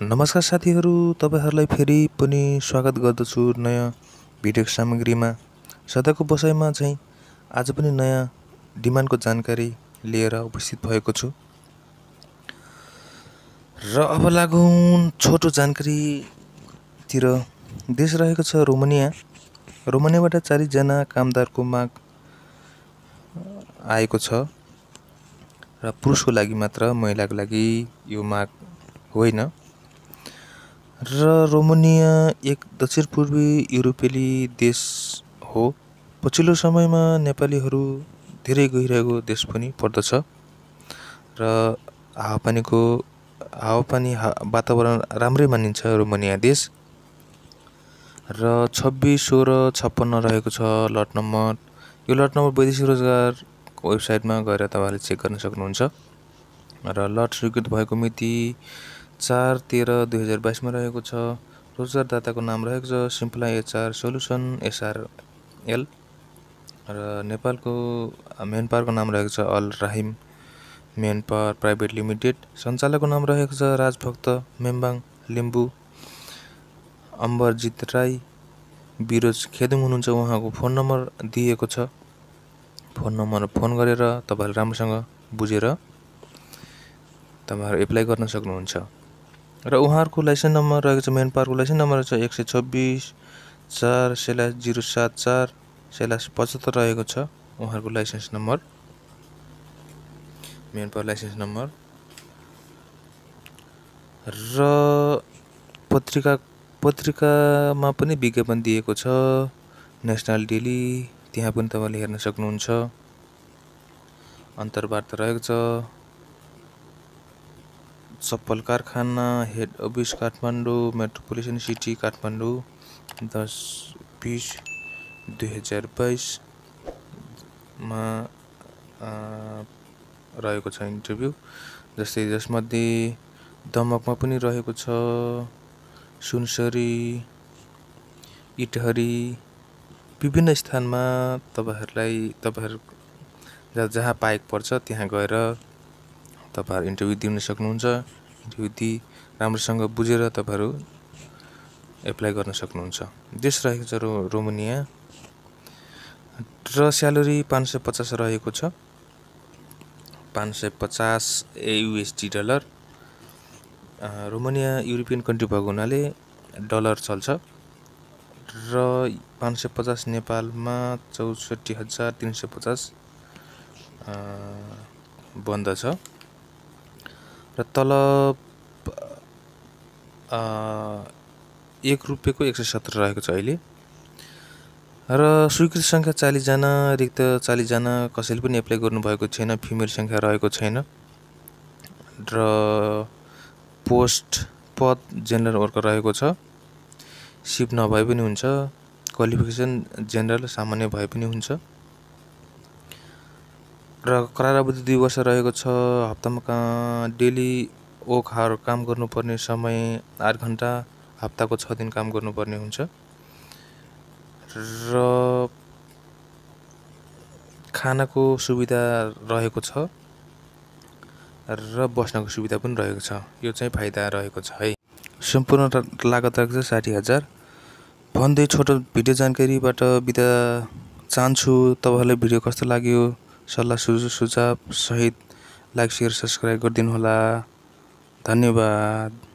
नमस्कार साथीहरू तपाईँहरूलाई फेरि पनि स्वागत गर्दछु नयाँ भिडियो सामग्रीमा सदाको बसाइमा चाहिँ आज पनि नयाँ डिमान्डको जानकारी लिएर उपस्थित भएको छु र अब लागौँ छोटो जानकारीतिर देश रहेको छ रोमानिया रोमानियाबाट चारैजना कामदारको माग आएको छ र पुरुषको लागि मात्र महिलाको लागि यो माग होइन र रोमानिया एक दक्षिण पूर्वी युरोपेली देश हो पछिल्लो समयमा नेपालीहरू धेरै गइरहेको देश पनि पर्दछ र हावापानीको हावापानी हा वातावरण राम्रै मानिन्छ रोमानिया देश र छब्बिस सोह्र छप्पन्न रहेको छ लट नम्बर यो लट नम्बर वैदेशिक रोजगार वेबसाइटमा गएर तपाईँहरूले चेक गर्न सक्नुहुन्छ र लट स्वीकृत भएको मिति चार तेह्र दुई हजार बाइसमा रहेको छ रोजगारदाताको नाम रहेको छ सिम्प्लाइ एचआर सोल्युसन एसआरएल र नेपालको मेन पावरको नाम रहेको छ Al Rahim manpower private limited सञ्चालकको नाम रहेको छ राजभक्त मेम्बाङ लिम्बू अम्बरजित राई बिरोज खेदुङ हुनुहुन्छ उहाँको फोन नम्बर दिएको छ फोन नम्बर फोन गरेर तपाईँहरू राम्रोसँग बुझेर तपाईँहरू एप्लाई गर्न सक्नुहुन्छ र उहाँहरूको लाइसेन्स नम्बर रहेको छ मेन पार्कको लाइसेन्स नम्बर छ एक सय छब्बिस चार सेलास जिरो सात चार सेलास पचहत्तर रहेको छ उहाँहरूको licence number main park licence number र पत्रिका पत्रिकामा पनि विज्ञापन दिएको छ नेसनल डेली त्यहाँ पनि तपाईँले हेर्न सक्नुहुन्छ अन्तर्वार्ता रहेको छ चप्पल कारखाना head office Kathmandu metropolitan city Kathmandu दस बिस दुई हजार बाइसमा रहेको छ इन्टरभ्यू जस्तै जसमध्ये दमकमा पनि रहेको छ सुनसरी इटहरी विभिन्न स्थानमा तपाईँहरूलाई तपाईँहरू जहाँ पाएको पर्छ त्यहाँ गएर तपाईँहरू इन्टरभ्यू दिन सक्नुहुन्छ इन्टरभ्यू दि राम्रोसँग बुझेर तपाईँहरू एप्लाई गर्न सक्नुहुन्छ देश रहेको छ रो रोमनिया र स्यालेरी पाँच सय पचास रहेको छ पाँच सय पचास AUSD dollar Romania European country भएको हुनाले डलर चल्छ र पाँच सय पचास नेपालमा चौसठी हजार तिन सय पचास बन्द छ र तल एक रुपियाँको एक सय सत्र रहेको छ अहिले र स्वीकृत सङ्ख्या चालिसजना रिक्त चालिसजना कसैले पनि एप्लाई गर्नुभएको छैन फिमेल सङ्ख्या रहेको छैन र पोस्ट पद जेनरल वर्कर रहेको छ सिप नभए पनि हुन्छ क्वालिफिकेसन जेनरल सामान्य भए पनि हुन्छ र करार अवधि दुई वर्ष रहेको छ हप्तामा कहाँ डेली ओखार काम गर्नुपर्ने समय आठ घन्टा हप्ताको छ दिन काम गर्नुपर्ने हुन्छ र खानाको सुविधा रहेको छ र बस्नको सुविधा पनि रहेको छ यो चाहिँ फाइदा रहेको छ है सम्पूर्ण लागत रहेको छ साठी हजार भन्दै छोटो भिडियो जानकारीबाट बिदा चाहन्छु तपाईँहरूलाई भिडियो कस्तो लाग्यो सल्लाह सुझाव सहित लाइक सेयर सब्सक्राइब गरिदिनुहोला धन्यवाद